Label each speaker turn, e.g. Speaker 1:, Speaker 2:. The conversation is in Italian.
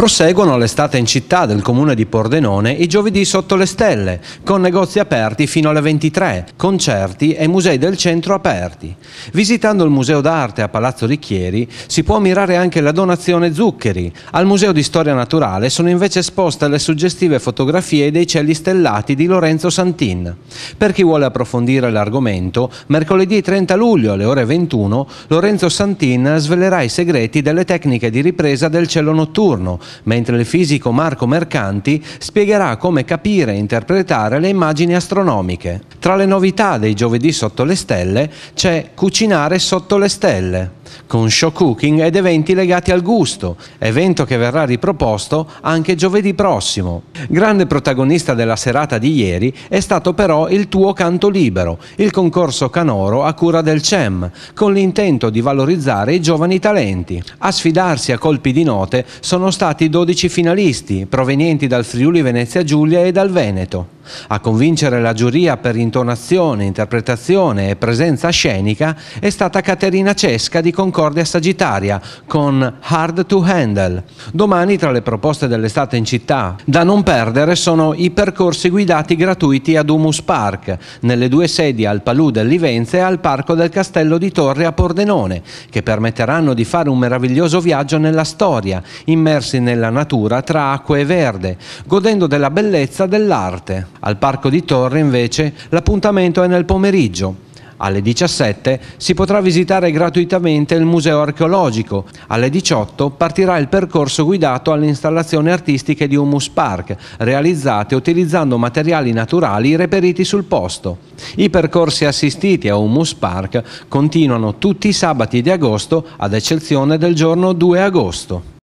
Speaker 1: Proseguono l'estate in città del comune di Pordenone i giovedì sotto le stelle, con negozi aperti fino alle 23, concerti e musei del centro aperti. Visitando il Museo d'Arte a Palazzo Ricchieri si può ammirare anche la donazione Zuccheri. Al Museo di Storia Naturale sono invece esposte le suggestive fotografie dei cieli stellati di Lorenzo Santin. Per chi vuole approfondire l'argomento, mercoledì 30 luglio alle ore 21 Lorenzo Santin svelerà i segreti delle tecniche di ripresa del cielo notturno, mentre il fisico Marco Mercanti spiegherà come capire e interpretare le immagini astronomiche. Tra le novità dei giovedì sotto le stelle c'è Cucinare sotto le stelle con show cooking ed eventi legati al gusto, evento che verrà riproposto anche giovedì prossimo. Grande protagonista della serata di ieri è stato però il tuo canto libero, il concorso canoro a cura del CEM, con l'intento di valorizzare i giovani talenti. A sfidarsi a colpi di note sono stati 12 finalisti, provenienti dal Friuli Venezia Giulia e dal Veneto. A convincere la giuria per intonazione, interpretazione e presenza scenica è stata Caterina Cesca di Concordia Sagittaria con Hard to Handle. Domani tra le proposte dell'estate in città da non perdere sono i percorsi guidati gratuiti ad Humus Park, nelle due sedi al Palù del Livenze e al Parco del Castello di Torre a Pordenone, che permetteranno di fare un meraviglioso viaggio nella storia, immersi nella natura tra acqua e verde, godendo della bellezza dell'arte. Al Parco di Torre invece l'appuntamento è nel pomeriggio. Alle 17 si potrà visitare gratuitamente il museo archeologico. Alle 18 partirà il percorso guidato alle installazioni artistiche di Humus Park, realizzate utilizzando materiali naturali reperiti sul posto. I percorsi assistiti a Humus Park continuano tutti i sabati di agosto, ad eccezione del giorno 2 agosto.